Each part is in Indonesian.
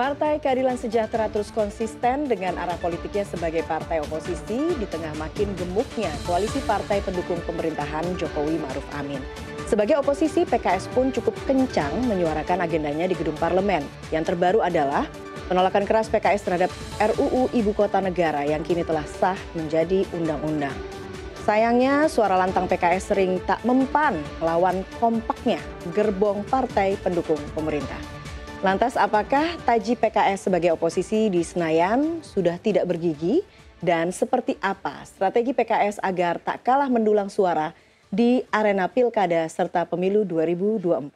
Partai Keadilan Sejahtera terus konsisten dengan arah politiknya sebagai partai oposisi di tengah makin gemuknya koalisi partai pendukung pemerintahan Jokowi Maruf Amin. Sebagai oposisi, PKS pun cukup kencang menyuarakan agendanya di gedung parlemen. Yang terbaru adalah penolakan keras PKS terhadap RUU Ibu Kota Negara yang kini telah sah menjadi undang-undang. Sayangnya suara lantang PKS sering tak mempan melawan kompaknya gerbong partai pendukung pemerintah. Lantas apakah taji PKS sebagai oposisi di Senayan sudah tidak bergigi dan seperti apa strategi PKS agar tak kalah mendulang suara di arena pilkada serta pemilu 2024?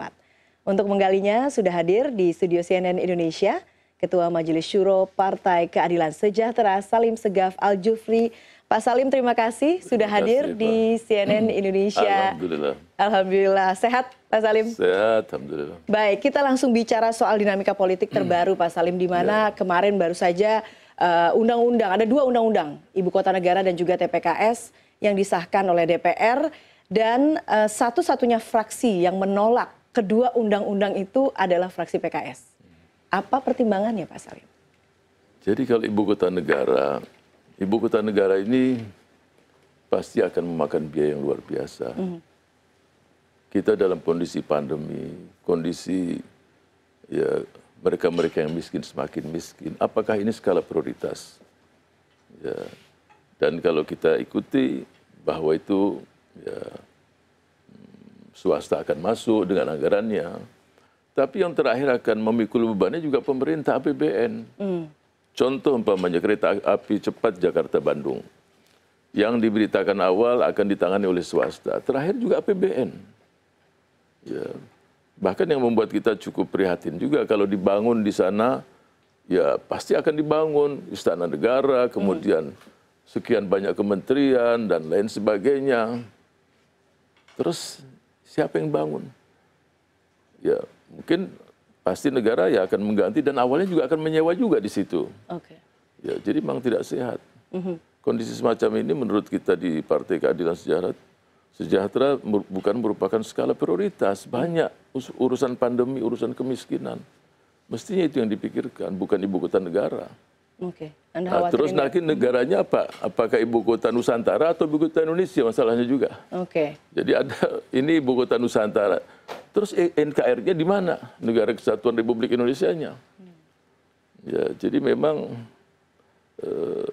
Untuk menggalinya sudah hadir di studio CNN Indonesia Ketua Majelis Syuro Partai Keadilan Sejahtera Salim Segaf Al-Jufri Pak Salim terima kasih sudah hadir kasih, di CNN Indonesia. Alhamdulillah. Alhamdulillah. Sehat Pak Salim? Sehat, alhamdulillah. Baik, kita langsung bicara soal dinamika politik terbaru Pak Salim di mana ya. kemarin baru saja eh, undang-undang uh, ada dua undang-undang, Ibu Kota Negara dan juga TPKS yang disahkan oleh DPR dan uh, satu-satunya fraksi yang menolak kedua undang-undang itu adalah fraksi PKS. Apa pertimbangannya Pak Salim? Jadi kalau ibu kota negara ibu kota negara ini pasti akan memakan biaya yang luar biasa. Mhm. Kita dalam kondisi pandemi, kondisi ya mereka-mereka yang miskin semakin miskin. Apakah ini skala prioritas? Ya. Dan kalau kita ikuti bahwa itu ya, swasta akan masuk dengan anggarannya, tapi yang terakhir akan memikul bebannya juga pemerintah APBN. Mm. Contoh umpamanya kereta api cepat Jakarta-Bandung. Yang diberitakan awal akan ditangani oleh swasta. Terakhir juga APBN. Ya. Bahkan yang membuat kita cukup prihatin juga kalau dibangun di sana, ya pasti akan dibangun istana negara, hmm. kemudian sekian banyak kementerian dan lain sebagainya. Terus siapa yang bangun? Ya mungkin pasti negara ya akan mengganti dan awalnya juga akan menyewa juga di situ. Okay. Ya, jadi memang tidak sehat. mm Kondisi semacam ini menurut kita di Partai Keadilan Sejahtera, sejahtera bukan merupakan skala prioritas. Banyak urusan pandemi, urusan kemiskinan. Mestinya itu yang dipikirkan, bukan ibu kota negara. Oke. Okay. Anda nah, terus nanti negaranya apa? Apakah ibu kota Nusantara atau ibu kota Indonesia masalahnya juga. Oke. Okay. Jadi ada ini ibu kota Nusantara. Terus e, NKRI-nya di mana? Negara Kesatuan Republik Indonesia-nya. Hmm. Ya, jadi memang eh,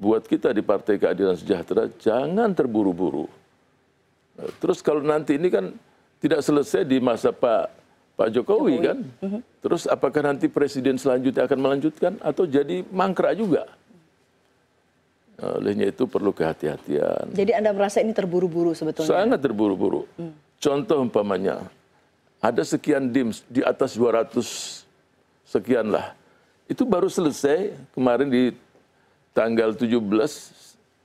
buat kita di Partai Keadilan Sejahtera jangan terburu-buru. Terus kalau nanti ini kan tidak selesai di masa Pak Pak Jokowi, Jokowi. kan. Mm-hmm. Terus apakah nanti presiden selanjutnya akan melanjutkan atau jadi mangkrak juga? Olehnya itu perlu kehati-hatian. Jadi Anda merasa ini terburu-buru sebetulnya? Sangat terburu-buru. Mm. Contoh umpamanya, ada sekian dim di atas 200 sekian lah. Itu baru selesai kemarin di tanggal 17,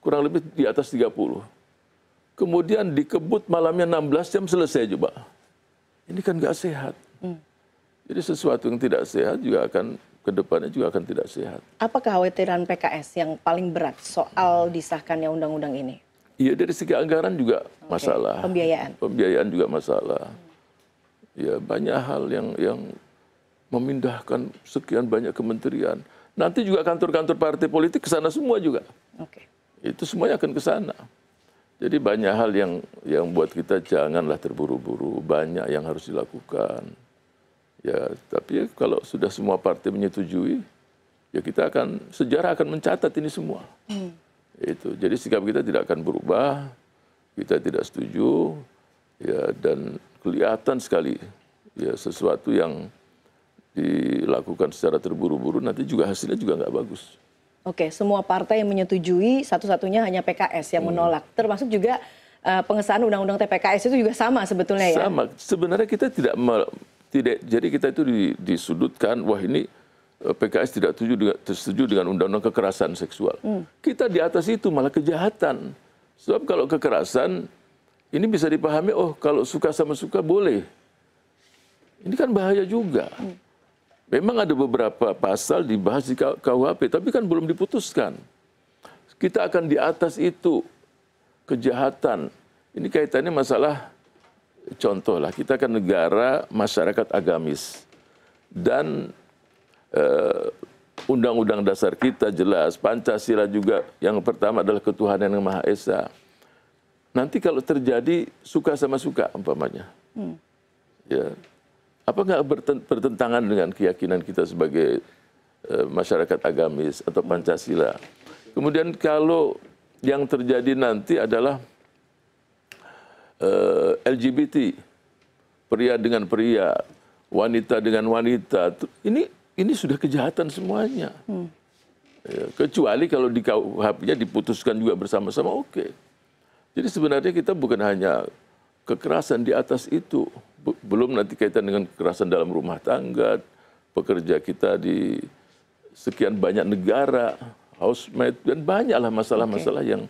kurang lebih di atas 30. Kemudian dikebut malamnya 16 jam selesai juga ini kan gak sehat. Hmm. Jadi sesuatu yang tidak sehat juga akan kedepannya juga akan tidak sehat. Apa kekhawatiran PKS yang paling berat soal disahkannya undang-undang ini? Iya dari segi anggaran juga okay. masalah. Pembiayaan. Pembiayaan juga masalah. Ya banyak hal yang yang memindahkan sekian banyak kementerian. Nanti juga kantor-kantor partai politik ke sana semua juga. Oke. Okay. Itu semuanya akan ke sana. Jadi banyak hal yang yang buat kita janganlah terburu-buru, banyak yang harus dilakukan. Ya, tapi kalau sudah semua partai menyetujui, ya kita akan sejarah akan mencatat ini semua. Hmm. Itu. Jadi sikap kita tidak akan berubah, kita tidak setuju, ya dan kelihatan sekali ya sesuatu yang dilakukan secara terburu-buru nanti juga hasilnya juga nggak bagus. Oke, semua partai yang menyetujui, satu-satunya hanya PKS yang hmm. menolak. Termasuk juga uh, pengesahan undang-undang TPKS itu juga sama sebetulnya ya. Sama. Sebenarnya kita tidak tidak jadi kita itu di, disudutkan wah ini eh, PKS tidak setuju dengan setuju undang-undang kekerasan seksual. Hmm. Kita di atas itu malah kejahatan. Sebab kalau kekerasan ini bisa dipahami oh kalau suka sama suka boleh. Ini kan bahaya juga. Hmm. Memang ada beberapa pasal dibahas di KUHP, tapi kan belum diputuskan. Kita akan di atas itu kejahatan. Ini kaitannya masalah contoh lah, kita kan negara masyarakat agamis. Dan eh, undang-undang eh, dasar kita jelas, Pancasila juga yang pertama adalah ketuhanan yang Maha Esa. Nanti kalau terjadi suka sama suka umpamanya. Hmm. Ya apa nggak bertentangan dengan keyakinan kita sebagai e, masyarakat agamis atau Pancasila? Kemudian kalau yang terjadi nanti adalah e, eh, LGBT, pria dengan pria, wanita dengan wanita, ini ini sudah kejahatan semuanya. Hmm. Ya, kecuali kalau di KUHP-nya diputuskan juga bersama-sama, oke. Okay. Jadi sebenarnya kita bukan hanya kekerasan di atas itu belum nanti kaitan dengan kekerasan dalam rumah tangga, pekerja kita di sekian banyak negara, housemate dan banyaklah masalah-masalah okay. yang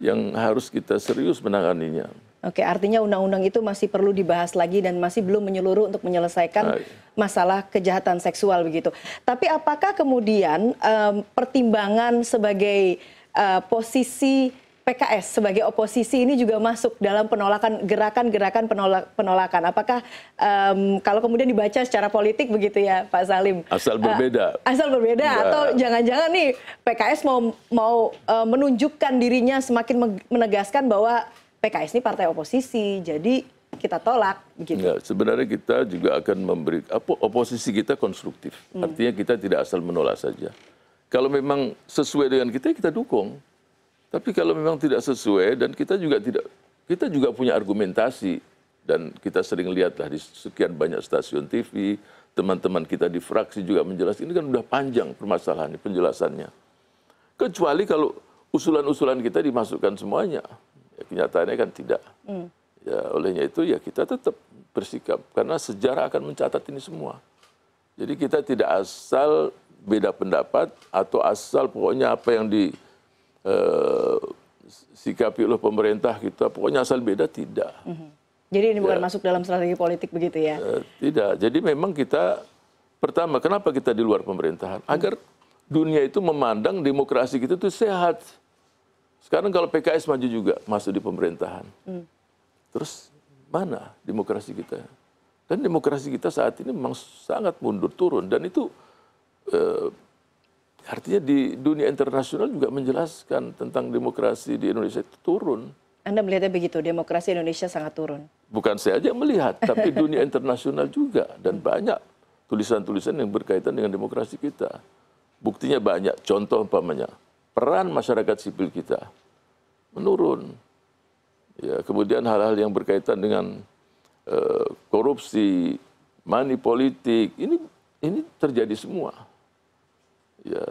yang harus kita serius menanganinya. Oke, artinya undang-undang itu masih perlu dibahas lagi dan masih belum menyeluruh untuk menyelesaikan masalah kejahatan seksual begitu. Tapi apakah kemudian um, pertimbangan sebagai uh, posisi PKS sebagai oposisi ini juga masuk dalam penolakan gerakan-gerakan penolak, penolakan. Apakah um, kalau kemudian dibaca secara politik begitu ya, Pak Salim? Asal eh, berbeda. asal berbeda ya. atau jangan-jangan nih PKS mau mau uh, menunjukkan dirinya semakin menegaskan bahwa PKS ini partai oposisi, jadi kita tolak begitu. Ya, sebenarnya kita juga akan memberi oposisi kita konstruktif. Hmm. Artinya kita tidak asal menolak saja. Kalau memang sesuai dengan kita, ya kita dukung tapi kalau memang tidak sesuai dan kita juga tidak kita juga punya argumentasi dan kita sering lihatlah di sekian banyak stasiun TV teman-teman kita di fraksi juga menjelaskan ini kan sudah panjang permasalahan penjelasannya kecuali kalau usulan-usulan kita dimasukkan semuanya ya, kenyataannya kan tidak hmm. ya olehnya itu ya kita tetap bersikap karena sejarah akan mencatat ini semua jadi kita tidak asal beda pendapat atau asal pokoknya apa yang di Eh, Sikap sikapi oleh pemerintah kita pokoknya asal beda tidak. Mm-hmm. Jadi ini ya. bukan masuk dalam strategi politik begitu ya? Eh, tidak. Jadi memang kita pertama kenapa kita di luar pemerintahan mm-hmm. agar dunia itu memandang demokrasi kita itu sehat. Sekarang kalau PKS maju juga masuk di pemerintahan, mm. terus mana demokrasi kita? Dan demokrasi kita saat ini memang sangat mundur turun dan itu eh, Artinya di dunia internasional juga menjelaskan tentang demokrasi di Indonesia itu turun. Anda melihatnya begitu, demokrasi Indonesia sangat turun? Bukan saya aja melihat, tapi dunia internasional juga. Dan banyak tulisan-tulisan yang berkaitan dengan demokrasi kita. Buktinya banyak, contoh umpamanya, peran masyarakat sipil kita menurun. Ya, kemudian hal-hal yang berkaitan dengan uh, korupsi, money politik, ini ini terjadi semua ya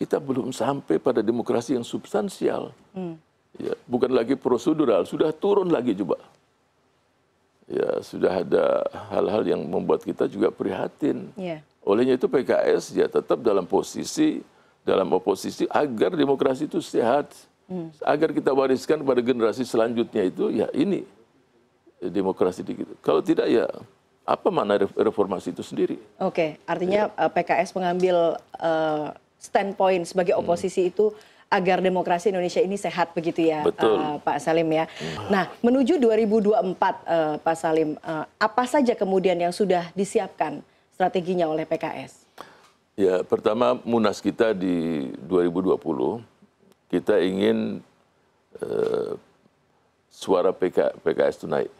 kita belum sampai pada demokrasi yang substansial. Hmm. Ya, bukan lagi prosedural, sudah turun lagi coba. Ya, sudah ada hal-hal yang membuat kita juga prihatin. Yeah. Olehnya itu PKS ya tetap dalam posisi dalam oposisi agar demokrasi itu sehat. Hmm. Agar kita wariskan pada generasi selanjutnya itu ya ini demokrasi Kalau tidak ya apa makna reformasi itu sendiri. Oke, okay. artinya ya. Eh, PKS mengambil uh, standpoint sebagai hmm. oposisi hmm. itu agar demokrasi Indonesia ini sehat begitu ya Betul. Uh, Pak Salim ya. Hmm. Nah, menuju 2024 uh, Pak Salim, uh, apa saja kemudian yang sudah disiapkan strateginya oleh PKS? Ya, pertama Munas kita di 2020 kita ingin uh, suara PK, PKS itu naik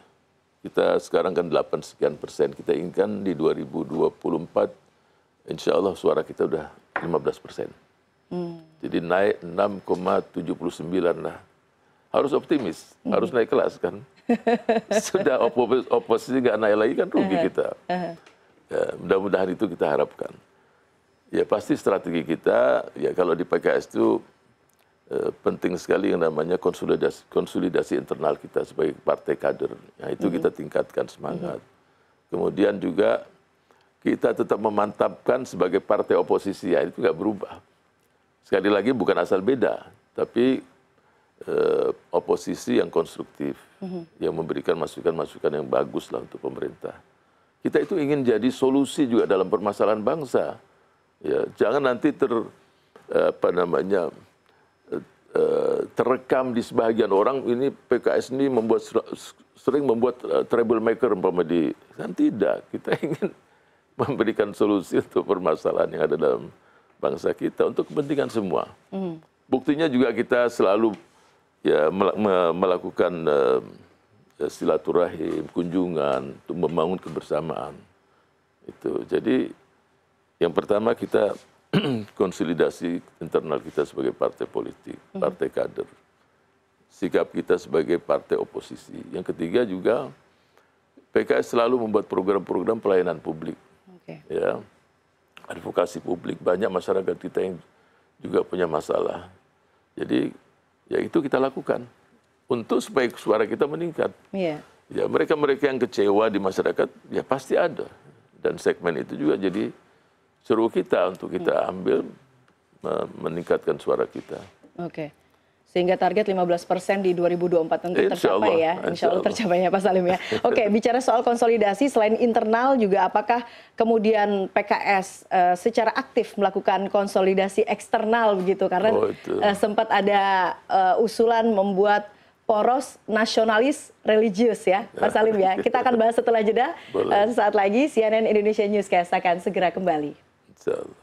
kita sekarang kan 8 sekian persen. Kita inginkan di 2024 insya Allah suara kita udah 15 persen. Hmm. Jadi naik 6,79 lah. Harus optimis, hmm. harus naik kelas kan. Sudah opos oposisi nggak naik lagi kan rugi uh-huh. kita. Uh-huh. Ya, mudah-mudahan itu kita harapkan. Ya pasti strategi kita, ya kalau di PKS itu Eh, penting sekali yang namanya konsolidasi, konsolidasi internal kita sebagai partai kader. Nah, itu mm kita tingkatkan semangat. Mm Kemudian juga kita tetap memantapkan sebagai partai oposisi ya itu nggak berubah. Sekali lagi bukan asal beda, tapi eh, oposisi yang konstruktif, mm yang memberikan masukan-masukan yang bagus lah untuk pemerintah. Kita itu ingin jadi solusi juga dalam permasalahan bangsa. Ya, jangan nanti ter eh, apa namanya Eh, terekam di sebagian orang ini PKS ini membuat sering membuat eh, troublemaker maker di kan tidak kita ingin memberikan solusi untuk permasalahan yang ada dalam bangsa kita untuk kepentingan semua hmm. buktinya juga kita selalu ya melakukan uh, silaturahim kunjungan untuk membangun kebersamaan itu jadi yang pertama kita konsolidasi internal kita sebagai partai politik, mhm. partai kader, sikap kita sebagai partai oposisi. Yang ketiga juga PKS selalu membuat program-program pelayanan publik, okay. ya, advokasi publik. Banyak masyarakat kita yang juga punya masalah. Jadi ya itu kita lakukan untuk supaya suara kita meningkat. Yeah. Ya mereka-mereka yang kecewa di masyarakat ya pasti ada dan segmen itu juga jadi suruh kita untuk hmm. kita ambil meningkatkan suara kita. Oke. Okay. Sehingga target 15 persen di 2024 tentu tercapai Allah. ya. Insya Allah tercapai ya Pak Salim ya. Oke, okay, bicara soal konsolidasi selain internal juga apakah kemudian PKS uh, eh, secara aktif melakukan konsolidasi eksternal begitu? Karena oh, uh, sempat ada uh, usulan membuat poros nasionalis religius ya Pak Salim ya. Kita akan bahas setelah jeda uh, sesaat lagi CNN Indonesia Newscast akan segera kembali. uh,